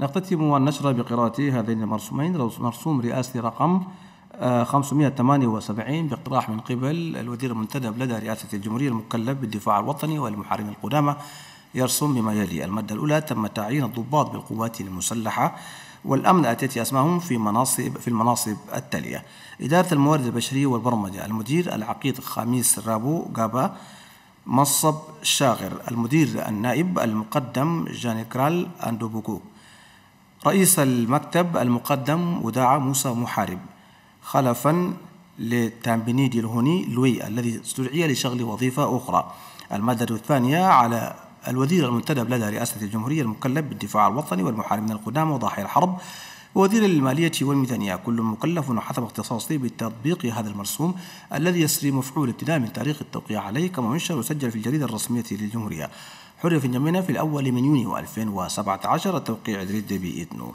نختتم النشرة بقراءة هذين المرسومين مرسوم رئاسي رقم 578 آه، باقتراح من قبل الوزير المنتدب لدى رئاسة الجمهورية المكلف بالدفاع الوطني والمحاربين القدامى يرسم بما يلي المادة الأولى تم تعيين الضباط بالقوات المسلحة والأمن أتيت أسمائهم في مناصب في المناصب التالية إدارة الموارد البشرية والبرمجة المدير العقيد خميس رابو جابا منصب شاغر المدير النائب المقدم جانكرال أندوبوكو رئيس المكتب المقدم وداع موسى محارب خلفا لتامبنيدي الهوني لوي الذي استدعي لشغل وظيفة أخرى المادة الثانية على الوزير المنتدب لدى رئاسة الجمهورية المكلف بالدفاع الوطني والمحارب من القدامى وضحايا الحرب ووزيرا للمالية والميزانية كل مكلف حسب اختصاصه بتطبيق طيب هذا المرسوم الذي يسري مفعول ابتداء من تاريخ التوقيع عليه كما ينشر ويسجل في الجريدة الرسمية للجمهورية حرف جمعنا في الأول من يونيو 2017 التوقيع إدريس بإذنه